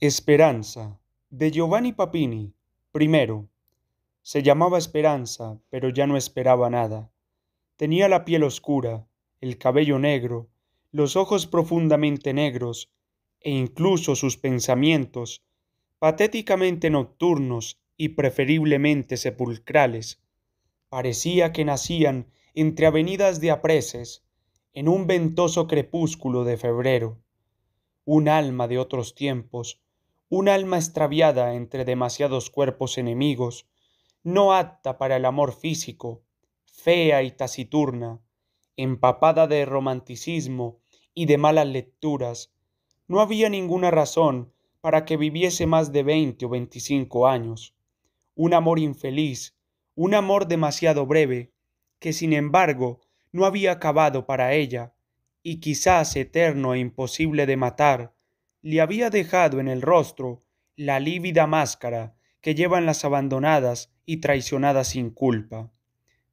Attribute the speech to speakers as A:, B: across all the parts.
A: Esperanza, de Giovanni Papini, primero. Se llamaba Esperanza, pero ya no esperaba nada. Tenía la piel oscura, el cabello negro, los ojos profundamente negros, e incluso sus pensamientos, patéticamente nocturnos y preferiblemente sepulcrales, parecía que nacían entre avenidas de apreces, en un ventoso crepúsculo de febrero. Un alma de otros tiempos, un alma extraviada entre demasiados cuerpos enemigos, no apta para el amor físico, fea y taciturna, empapada de romanticismo y de malas lecturas, no había ninguna razón para que viviese más de veinte o veinticinco años. Un amor infeliz, un amor demasiado breve, que sin embargo no había acabado para ella, y quizás eterno e imposible de matar, le había dejado en el rostro la lívida máscara que llevan las abandonadas y traicionadas sin culpa.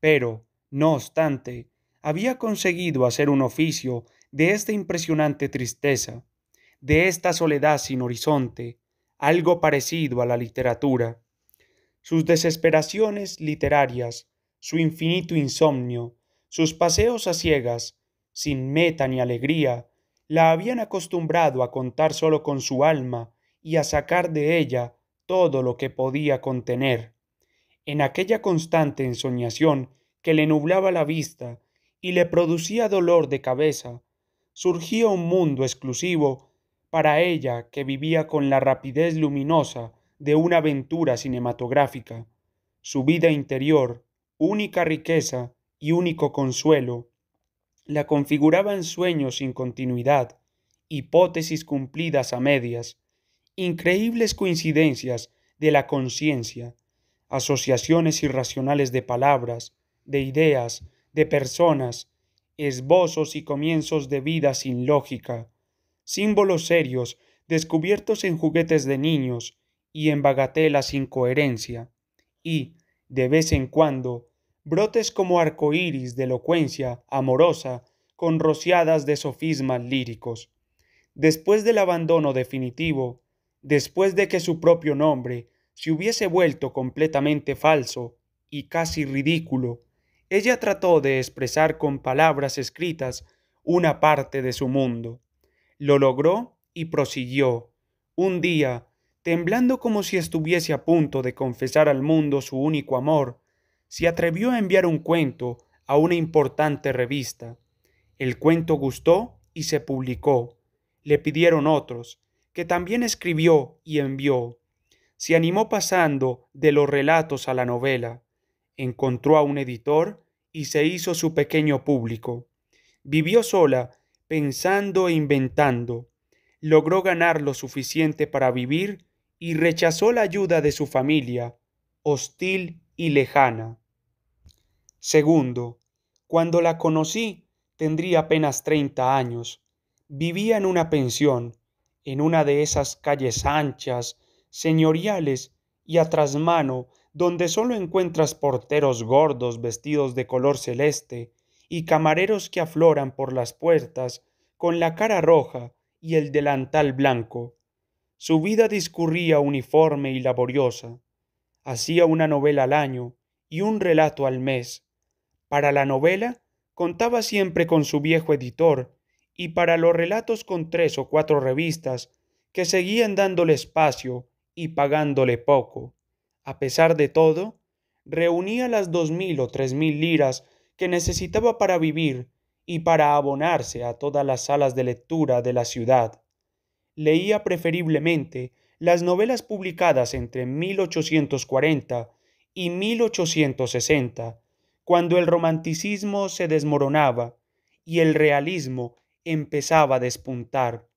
A: Pero, no obstante, había conseguido hacer un oficio de esta impresionante tristeza, de esta soledad sin horizonte, algo parecido a la literatura. Sus desesperaciones literarias, su infinito insomnio, sus paseos a ciegas, sin meta ni alegría, la habían acostumbrado a contar solo con su alma y a sacar de ella todo lo que podía contener. En aquella constante ensoñación que le nublaba la vista y le producía dolor de cabeza, surgía un mundo exclusivo para ella que vivía con la rapidez luminosa de una aventura cinematográfica. Su vida interior, única riqueza y único consuelo, la configuraban sueños sin continuidad, hipótesis cumplidas a medias, increíbles coincidencias de la conciencia, asociaciones irracionales de palabras, de ideas, de personas, esbozos y comienzos de vida sin lógica, símbolos serios descubiertos en juguetes de niños y en bagatelas sin coherencia, y, de vez en cuando, brotes como iris de elocuencia amorosa, con rociadas de sofismas líricos. Después del abandono definitivo, después de que su propio nombre se hubiese vuelto completamente falso y casi ridículo, ella trató de expresar con palabras escritas una parte de su mundo. Lo logró y prosiguió. Un día, temblando como si estuviese a punto de confesar al mundo su único amor, se atrevió a enviar un cuento a una importante revista. El cuento gustó y se publicó. Le pidieron otros, que también escribió y envió. Se animó pasando de los relatos a la novela. Encontró a un editor y se hizo su pequeño público. Vivió sola, pensando e inventando. Logró ganar lo suficiente para vivir y rechazó la ayuda de su familia, hostil y lejana. Segundo, cuando la conocí tendría apenas treinta años. Vivía en una pensión, en una de esas calles anchas, señoriales y a trasmano, donde solo encuentras porteros gordos vestidos de color celeste y camareros que afloran por las puertas con la cara roja y el delantal blanco. Su vida discurría uniforme y laboriosa. Hacía una novela al año y un relato al mes para la novela, contaba siempre con su viejo editor, y para los relatos con tres o cuatro revistas, que seguían dándole espacio y pagándole poco. A pesar de todo, reunía las dos mil o tres mil liras que necesitaba para vivir y para abonarse a todas las salas de lectura de la ciudad. Leía preferiblemente las novelas publicadas entre 1840 y 1860, cuando el romanticismo se desmoronaba y el realismo empezaba a despuntar.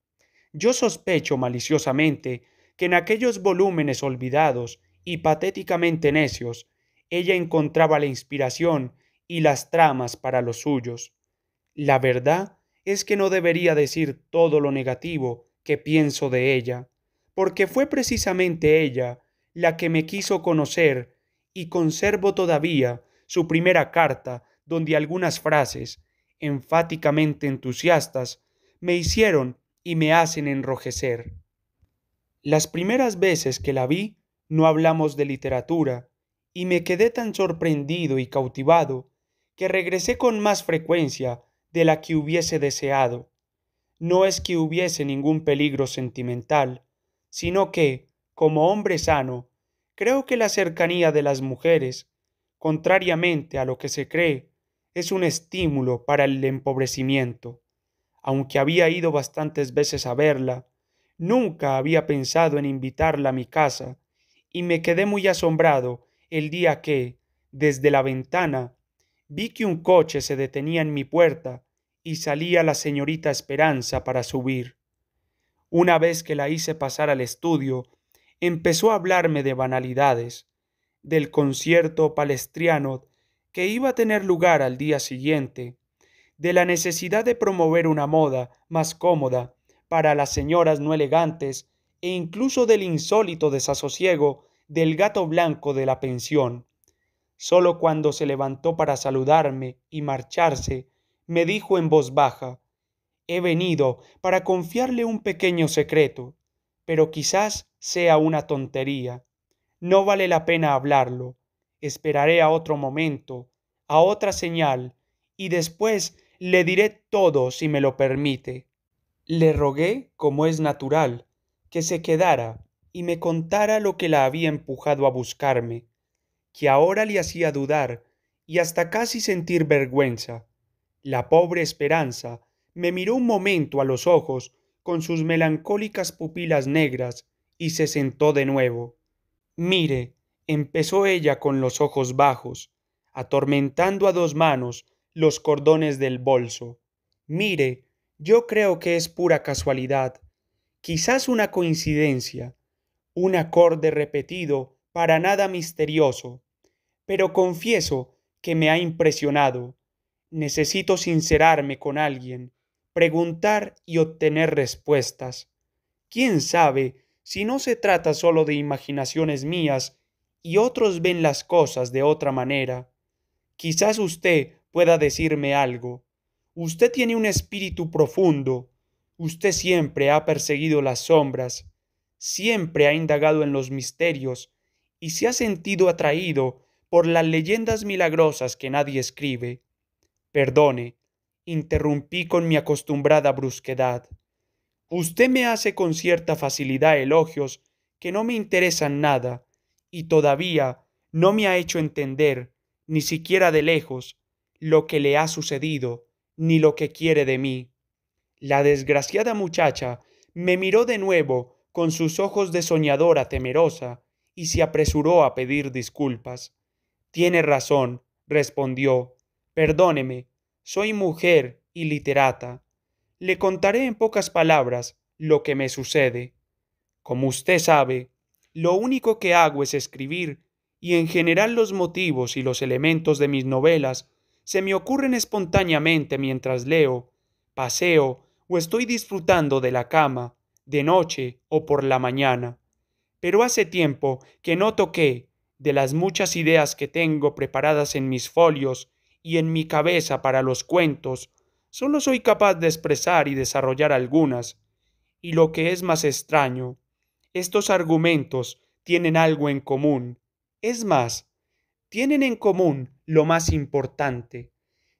A: Yo sospecho maliciosamente que en aquellos volúmenes olvidados y patéticamente necios, ella encontraba la inspiración y las tramas para los suyos. La verdad es que no debería decir todo lo negativo que pienso de ella, porque fue precisamente ella la que me quiso conocer y conservo todavía su primera carta, donde algunas frases, enfáticamente entusiastas, me hicieron y me hacen enrojecer. Las primeras veces que la vi, no hablamos de literatura, y me quedé tan sorprendido y cautivado que regresé con más frecuencia de la que hubiese deseado. No es que hubiese ningún peligro sentimental, sino que, como hombre sano, creo que la cercanía de las mujeres contrariamente a lo que se cree, es un estímulo para el empobrecimiento. Aunque había ido bastantes veces a verla, nunca había pensado en invitarla a mi casa, y me quedé muy asombrado el día que, desde la ventana, vi que un coche se detenía en mi puerta y salía la señorita Esperanza para subir. Una vez que la hice pasar al estudio, empezó a hablarme de banalidades, del concierto palestriano que iba a tener lugar al día siguiente, de la necesidad de promover una moda más cómoda para las señoras no elegantes e incluso del insólito desasosiego del gato blanco de la pensión. Solo cuando se levantó para saludarme y marcharse, me dijo en voz baja He venido para confiarle un pequeño secreto, pero quizás sea una tontería. No vale la pena hablarlo. Esperaré a otro momento, a otra señal, y después le diré todo si me lo permite. Le rogué, como es natural, que se quedara y me contara lo que la había empujado a buscarme, que ahora le hacía dudar y hasta casi sentir vergüenza. La pobre Esperanza me miró un momento a los ojos con sus melancólicas pupilas negras y se sentó de nuevo. Mire, empezó ella con los ojos bajos, atormentando a dos manos los cordones del bolso. Mire, yo creo que es pura casualidad, quizás una coincidencia, un acorde repetido para nada misterioso, pero confieso que me ha impresionado. Necesito sincerarme con alguien, preguntar y obtener respuestas. ¿Quién sabe si no se trata solo de imaginaciones mías y otros ven las cosas de otra manera. Quizás usted pueda decirme algo. Usted tiene un espíritu profundo. Usted siempre ha perseguido las sombras, siempre ha indagado en los misterios y se ha sentido atraído por las leyendas milagrosas que nadie escribe. Perdone, interrumpí con mi acostumbrada brusquedad. Usted me hace con cierta facilidad elogios que no me interesan nada y todavía no me ha hecho entender, ni siquiera de lejos, lo que le ha sucedido, ni lo que quiere de mí. La desgraciada muchacha me miró de nuevo con sus ojos de soñadora temerosa y se apresuró a pedir disculpas. Tiene razón, respondió. Perdóneme, soy mujer y literata le contaré en pocas palabras lo que me sucede. Como usted sabe, lo único que hago es escribir, y en general los motivos y los elementos de mis novelas se me ocurren espontáneamente mientras leo, paseo o estoy disfrutando de la cama, de noche o por la mañana. Pero hace tiempo que no toqué de las muchas ideas que tengo preparadas en mis folios y en mi cabeza para los cuentos, Solo soy capaz de expresar y desarrollar algunas, y lo que es más extraño, estos argumentos tienen algo en común. Es más, tienen en común lo más importante,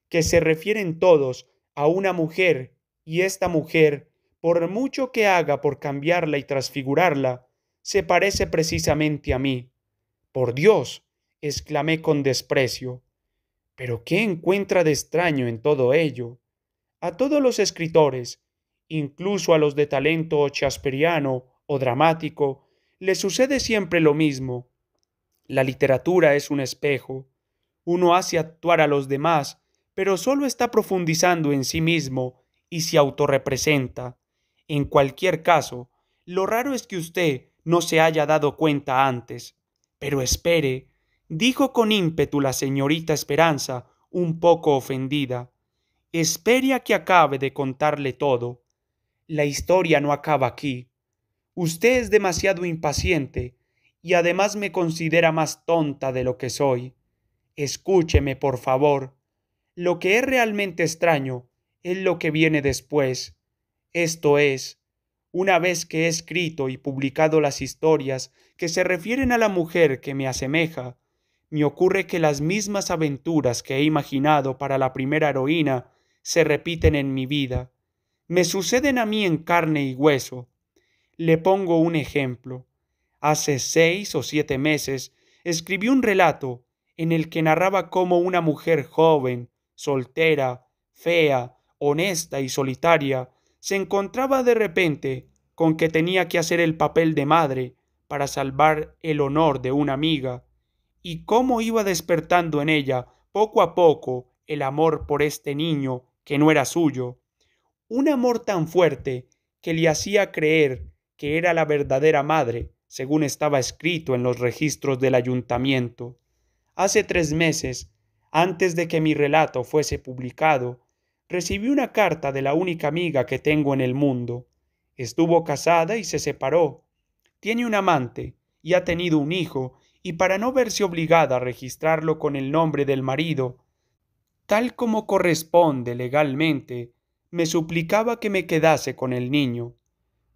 A: que se refieren todos a una mujer, y esta mujer, por mucho que haga por cambiarla y transfigurarla, se parece precisamente a mí. Por Dios, exclamé con desprecio. Pero ¿qué encuentra de extraño en todo ello? a todos los escritores, incluso a los de talento chasperiano o dramático, les sucede siempre lo mismo. La literatura es un espejo. Uno hace actuar a los demás, pero solo está profundizando en sí mismo y se autorrepresenta. En cualquier caso, lo raro es que usted no se haya dado cuenta antes. Pero espere, dijo con ímpetu la señorita Esperanza, un poco ofendida. Espere a que acabe de contarle todo. La historia no acaba aquí. Usted es demasiado impaciente y además me considera más tonta de lo que soy. Escúcheme, por favor. Lo que es realmente extraño es lo que viene después. Esto es, una vez que he escrito y publicado las historias que se refieren a la mujer que me asemeja, me ocurre que las mismas aventuras que he imaginado para la primera heroína se repiten en mi vida, me suceden a mí en carne y hueso. Le pongo un ejemplo. Hace seis o siete meses escribí un relato en el que narraba cómo una mujer joven, soltera, fea, honesta y solitaria, se encontraba de repente con que tenía que hacer el papel de madre para salvar el honor de una amiga, y cómo iba despertando en ella poco a poco el amor por este niño que no era suyo, un amor tan fuerte que le hacía creer que era la verdadera madre, según estaba escrito en los registros del ayuntamiento. Hace tres meses, antes de que mi relato fuese publicado, recibí una carta de la única amiga que tengo en el mundo. Estuvo casada y se separó. Tiene un amante y ha tenido un hijo, y para no verse obligada a registrarlo con el nombre del marido, tal como corresponde legalmente, me suplicaba que me quedase con el niño.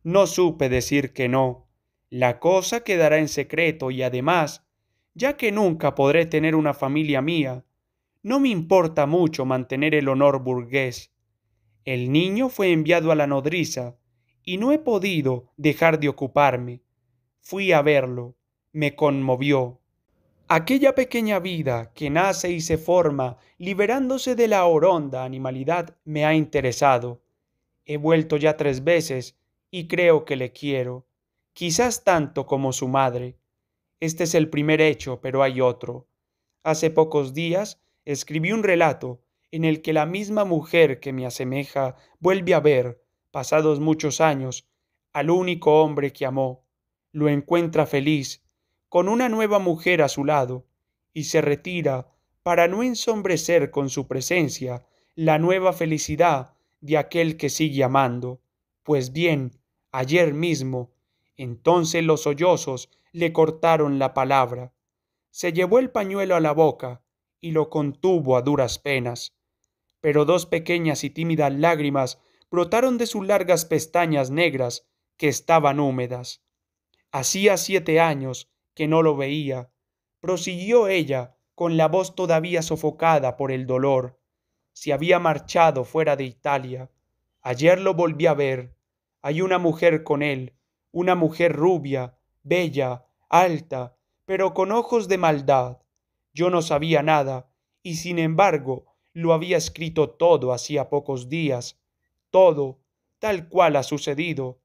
A: No supe decir que no. La cosa quedará en secreto y además, ya que nunca podré tener una familia mía, no me importa mucho mantener el honor burgués. El niño fue enviado a la nodriza y no he podido dejar de ocuparme. Fui a verlo, me conmovió. Aquella pequeña vida que nace y se forma, liberándose de la horonda animalidad, me ha interesado. He vuelto ya tres veces y creo que le quiero, quizás tanto como su madre. Este es el primer hecho, pero hay otro. Hace pocos días escribí un relato en el que la misma mujer que me asemeja vuelve a ver, pasados muchos años, al único hombre que amó, lo encuentra feliz, con una nueva mujer a su lado, y se retira para no ensombrecer con su presencia la nueva felicidad de aquel que sigue amando. Pues bien, ayer mismo, entonces los sollozos le cortaron la palabra. Se llevó el pañuelo a la boca y lo contuvo a duras penas. Pero dos pequeñas y tímidas lágrimas brotaron de sus largas pestañas negras que estaban húmedas. Hacía siete años que no lo veía. Prosiguió ella, con la voz todavía sofocada por el dolor. Se había marchado fuera de Italia. Ayer lo volví a ver. Hay una mujer con él, una mujer rubia, bella, alta, pero con ojos de maldad. Yo no sabía nada, y sin embargo lo había escrito todo hacía pocos días, todo, tal cual ha sucedido.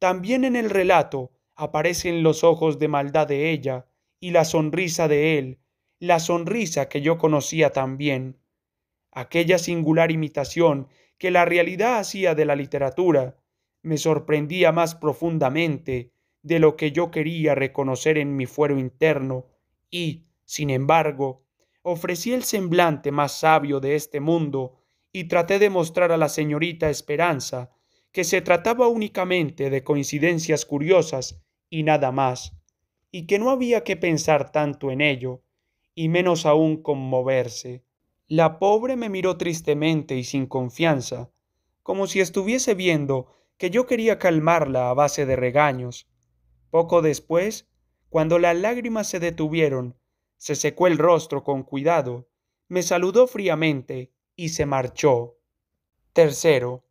A: También en el relato aparecen los ojos de maldad de ella y la sonrisa de él, la sonrisa que yo conocía también, aquella singular imitación que la realidad hacía de la literatura, me sorprendía más profundamente de lo que yo quería reconocer en mi fuero interno y, sin embargo, ofrecí el semblante más sabio de este mundo y traté de mostrar a la señorita Esperanza que se trataba únicamente de coincidencias curiosas y nada más, y que no había que pensar tanto en ello, y menos aún conmoverse. La pobre me miró tristemente y sin confianza, como si estuviese viendo que yo quería calmarla a base de regaños. Poco después, cuando las lágrimas se detuvieron, se secó el rostro con cuidado, me saludó fríamente y se marchó. Tercero,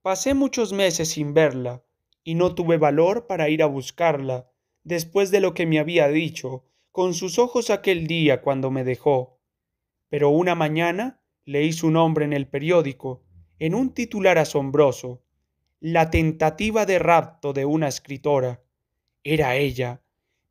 A: pasé muchos meses sin verla, y no tuve valor para ir a buscarla, después de lo que me había dicho, con sus ojos aquel día cuando me dejó. Pero una mañana leí su nombre en el periódico, en un titular asombroso, La tentativa de rapto de una escritora. Era ella.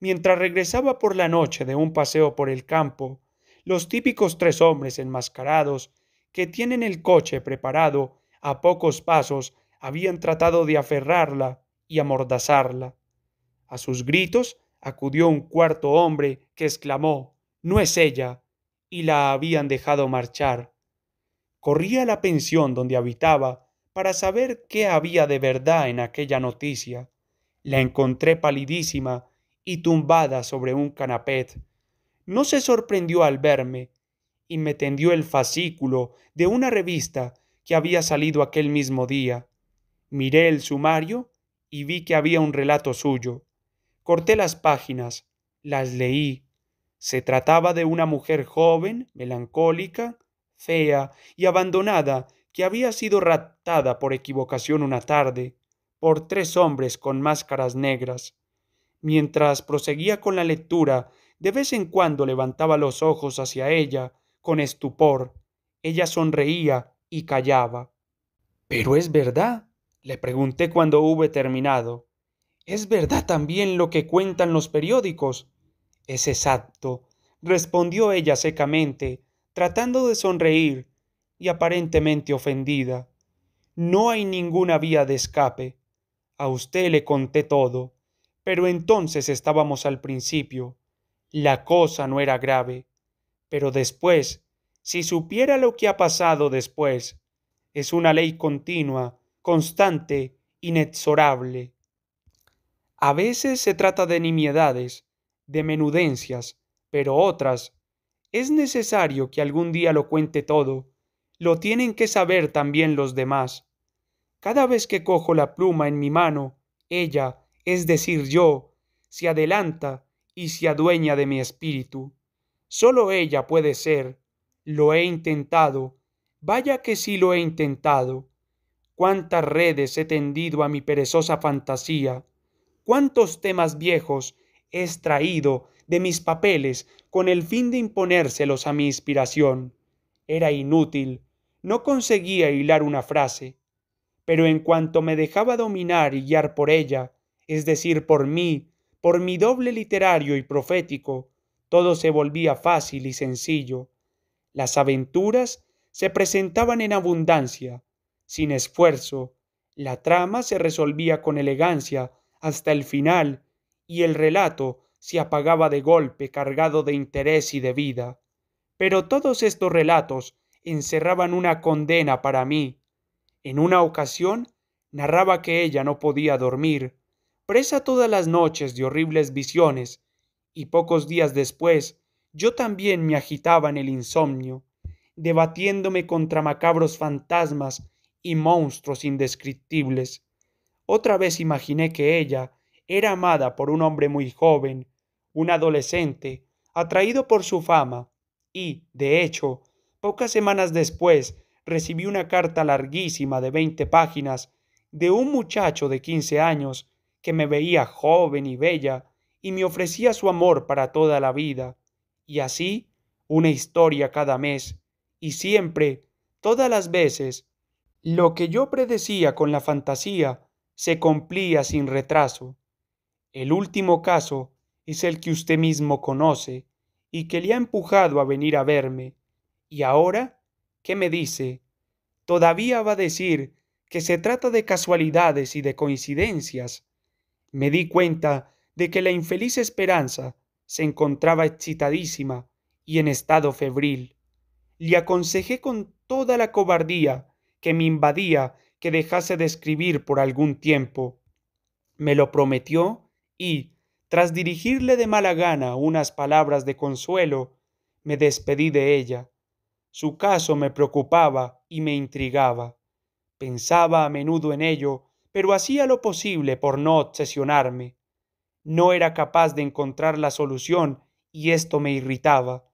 A: Mientras regresaba por la noche de un paseo por el campo, los típicos tres hombres enmascarados que tienen el coche preparado a pocos pasos habían tratado de aferrarla, y amordazarla. A sus gritos acudió un cuarto hombre que exclamó No es ella, y la habían dejado marchar. Corrí a la pensión donde habitaba para saber qué había de verdad en aquella noticia. La encontré palidísima y tumbada sobre un canapé. No se sorprendió al verme y me tendió el fascículo de una revista que había salido aquel mismo día. Miré el sumario y vi que había un relato suyo. Corté las páginas, las leí. Se trataba de una mujer joven, melancólica, fea y abandonada que había sido raptada por equivocación una tarde por tres hombres con máscaras negras. Mientras proseguía con la lectura, de vez en cuando levantaba los ojos hacia ella con estupor. Ella sonreía y callaba. Pero es verdad, le pregunté cuando hube terminado. ¿Es verdad también lo que cuentan los periódicos? Es exacto, respondió ella secamente, tratando de sonreír y aparentemente ofendida. No hay ninguna vía de escape. A usted le conté todo, pero entonces estábamos al principio. La cosa no era grave. Pero después, si supiera lo que ha pasado después, es una ley continua constante, inexorable. A veces se trata de nimiedades, de menudencias, pero otras, es necesario que algún día lo cuente todo, lo tienen que saber también los demás. Cada vez que cojo la pluma en mi mano, ella, es decir, yo, se adelanta y se adueña de mi espíritu. Solo ella puede ser. Lo he intentado. Vaya que sí lo he intentado cuántas redes he tendido a mi perezosa fantasía, cuántos temas viejos he extraído de mis papeles con el fin de imponérselos a mi inspiración. Era inútil, no conseguía hilar una frase, pero en cuanto me dejaba dominar y guiar por ella, es decir, por mí, por mi doble literario y profético, todo se volvía fácil y sencillo. Las aventuras se presentaban en abundancia, sin esfuerzo. La trama se resolvía con elegancia hasta el final y el relato se apagaba de golpe cargado de interés y de vida. Pero todos estos relatos encerraban una condena para mí. En una ocasión narraba que ella no podía dormir, presa todas las noches de horribles visiones, y pocos días después yo también me agitaba en el insomnio, debatiéndome contra macabros fantasmas y monstruos indescriptibles. Otra vez imaginé que ella era amada por un hombre muy joven, un adolescente, atraído por su fama, y, de hecho, pocas semanas después recibí una carta larguísima de veinte páginas de un muchacho de quince años que me veía joven y bella y me ofrecía su amor para toda la vida, y así una historia cada mes, y siempre, todas las veces, lo que yo predecía con la fantasía se cumplía sin retraso. El último caso es el que usted mismo conoce y que le ha empujado a venir a verme. ¿Y ahora? ¿Qué me dice? Todavía va a decir que se trata de casualidades y de coincidencias. Me di cuenta de que la infeliz esperanza se encontraba excitadísima y en estado febril. Le aconsejé con toda la cobardía que me invadía que dejase de escribir por algún tiempo. Me lo prometió y, tras dirigirle de mala gana unas palabras de consuelo, me despedí de ella. Su caso me preocupaba y me intrigaba. Pensaba a menudo en ello, pero hacía lo posible por no obsesionarme. No era capaz de encontrar la solución y esto me irritaba.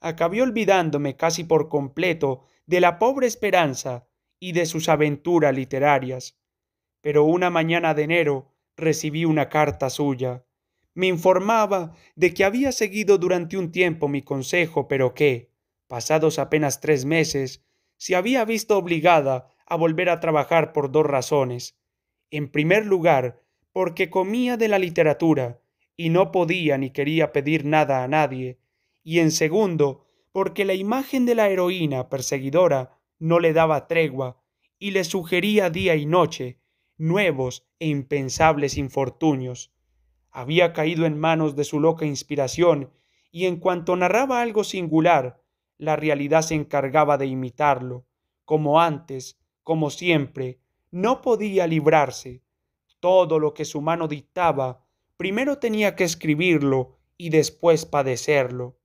A: Acabé olvidándome casi por completo de la pobre esperanza y de sus aventuras literarias. Pero una mañana de enero recibí una carta suya. Me informaba de que había seguido durante un tiempo mi consejo, pero que, pasados apenas tres meses, se había visto obligada a volver a trabajar por dos razones. En primer lugar, porque comía de la literatura, y no podía ni quería pedir nada a nadie, y en segundo, porque la imagen de la heroína perseguidora no le daba tregua y le sugería día y noche nuevos e impensables infortunios. Había caído en manos de su loca inspiración y en cuanto narraba algo singular, la realidad se encargaba de imitarlo, como antes, como siempre, no podía librarse. Todo lo que su mano dictaba, primero tenía que escribirlo y después padecerlo.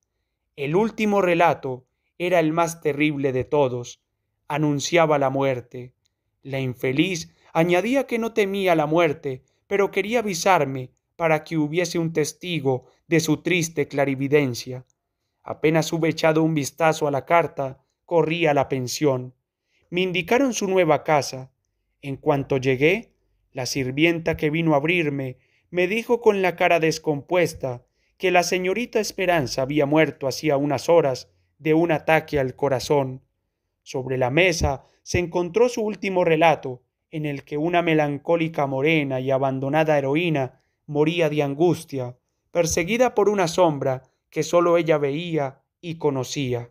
A: El último relato era el más terrible de todos, anunciaba la muerte. La infeliz añadía que no temía la muerte, pero quería avisarme para que hubiese un testigo de su triste clarividencia. Apenas hube echado un vistazo a la carta, corrí a la pensión. Me indicaron su nueva casa. En cuanto llegué, la sirvienta que vino a abrirme me dijo con la cara descompuesta que la señorita Esperanza había muerto hacía unas horas de un ataque al corazón sobre la mesa se encontró su último relato, en el que una melancólica morena y abandonada heroína moría de angustia, perseguida por una sombra que sólo ella veía y conocía.